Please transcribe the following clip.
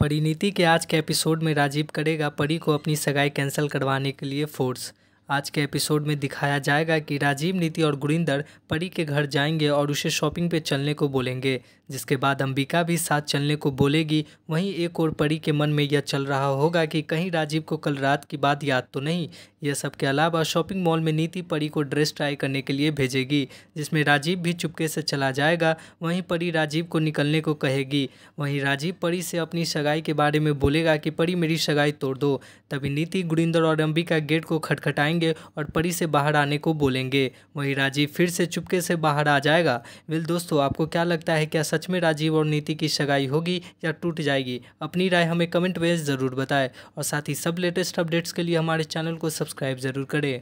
परिणीति के आज के एपिसोड में राजीव करेगा परी को अपनी सगाई कैंसिल करवाने के लिए फोर्स आज के एपिसोड में दिखाया जाएगा कि राजीव नीति और गुरिंदर परी के घर जाएंगे और उसे शॉपिंग पे चलने को बोलेंगे जिसके बाद अंबिका भी साथ चलने को बोलेगी वहीं एक और परी के मन में यह चल रहा होगा कि कहीं राजीव को कल रात की बात याद तो नहीं यह सब के अलावा शॉपिंग मॉल में नीति परी को ड्रेस ट्राई करने के लिए भेजेगी जिसमें राजीव भी चुपके से चला जाएगा वहीं परी राजीव को निकलने को कहेगी वहीं राजीव परी से अपनी सगाई के बारे में बोलेगा कि परी मेरी सगाई तोड़ दो तभी नीति गुरिंदर और अंबिका गेट को खटखटाएंगे करेंगे और परी से बाहर आने को बोलेंगे वहीं राजीव फिर से चुपके से बाहर आ जाएगा वेल दोस्तों आपको क्या लगता है क्या सच में राजीव और नीति की सगाई होगी या टूट जाएगी अपनी राय हमें कमेंट में ज़रूर बताएं और साथ ही सब लेटेस्ट अपडेट्स के लिए हमारे चैनल को सब्सक्राइब ज़रूर करें